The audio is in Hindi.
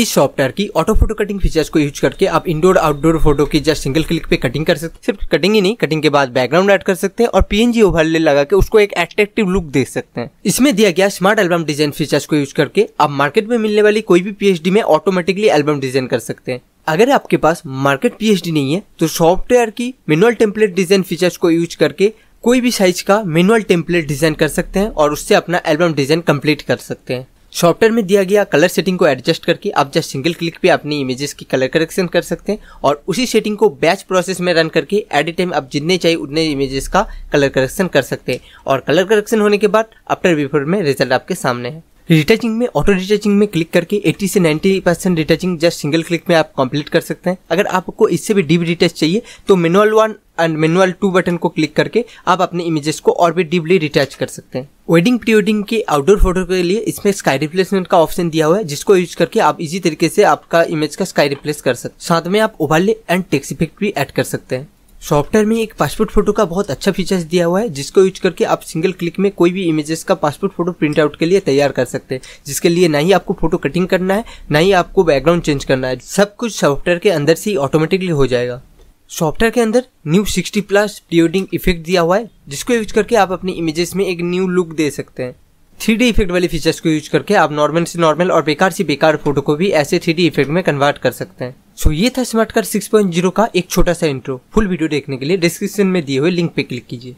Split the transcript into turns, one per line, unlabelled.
इस सॉफ्टवेयर की ऑटो फोटो कटिंग फीचर्स को यूज करके आप इंडोर आउटडोर फोटो की जस्ट सिंगल क्लिक पे कटिंग कर सकते हैं सिर्फ कटिंग ही नहीं कटिंग के बाद बैकग्राउंड ऐड कर सकते हैं और पीएनजी ओवरले लगा के उसको एक एट्रेक्टिव लुक दे सकते हैं इसमें दिया गया स्मार्ट एल्बम डिजाइन फीचर्स को यूज करके आप मार्केट में मिलने वाली कोई भी पीएचडी में ऑटोमेटिकली एल्बम डिजाइन कर सकते हैं अगर आपके पास मार्केट पीएचडी नहीं है तो सॉफ्टवेयर की मेनुअल टेम्पलेट डिजाइन फीचर्स को यूज करके कोई भी साइज का मेनुअल टेम्पलेट डिजाइन कर सकते हैं और उससे अपना एल्बम डिजाइन कंप्लीट कर सकते हैं सॉफ्टवेयर में दिया गया कलर सेटिंग को एडजस्ट करके आप जस्ट सिंगल क्लिक पे अपनी इमेजेस की कलर करेक्शन कर सकते हैं और उसी सेटिंग को बैच प्रोसेस में रन करके एट ए टाइम आप जितने चाहिए उतने इमेजेस का कलर करेक्शन कर सकते हैं और कलर करेक्शन होने के बाद आफ्टर बिफोर में रिजल्ट आपके सामने है रिटचिंग में ऑटो रिटचिंग में क्लिक करके 80 से 90 percent retouching just single click में आप कंप्लीट कर सकते हैं अगर आपको इससे भी डीप रिटच चाहिए तो manual one and manual two button को क्लिक करके आप अपने इमेजेस को और भी डीपली रिटैच कर सकते हैं वेडिंग प्री वेडिंग के आउटडोर फोटो के लिए इसमें स्काई रिप्लेसमेंट का ऑप्शन दिया हुआ है जिसको यूज करके आप इजी तरीके से आपका इमेज का स्काई रिप्लेस कर सकते साथ में आप उबाले एंड टेक्स इफेक्ट भी ऐड कर सकते हैं सॉफ्टवेयर में एक पासपोर्ट फोटो का बहुत अच्छा फीचर्स दिया हुआ है जिसको यूज करके आप सिंगल क्लिक में कोई भी इमेजेस का पासपोर्ट फोटो प्रिंट आउट के लिए तैयार कर सकते हैं जिसके लिए ना ही आपको फोटो कटिंग करना है ना ही आपको बैकग्राउंड चेंज करना है सब कुछ सॉफ्टवेयर के अंदर से ही ऑटोमेटिकली हो जाएगा सॉफ्टवेयर के अंदर न्यू 60 प्लस प्रियोडिंग इफेक्ट दिया हुआ है जिसको यूज करके आप अपने इमेजेस में एक न्यू लुक दे सकते हैं थ्री इफेक्ट वाले फीचर्स को यूज करके आप नॉर्मल से नॉर्मल और बेकार से बेकार फोटो को भी ऐसे थ्री इफेक्ट में कन्वर्ट कर सकते हैं सो so, ये था स्मार्ट कार्ड सिक्स का एक छोटा सा इंट्रो फुल वीडियो देखने के लिए डिस्क्रिप्शन में दिए हुए लिंक पे क्लिक कीजिए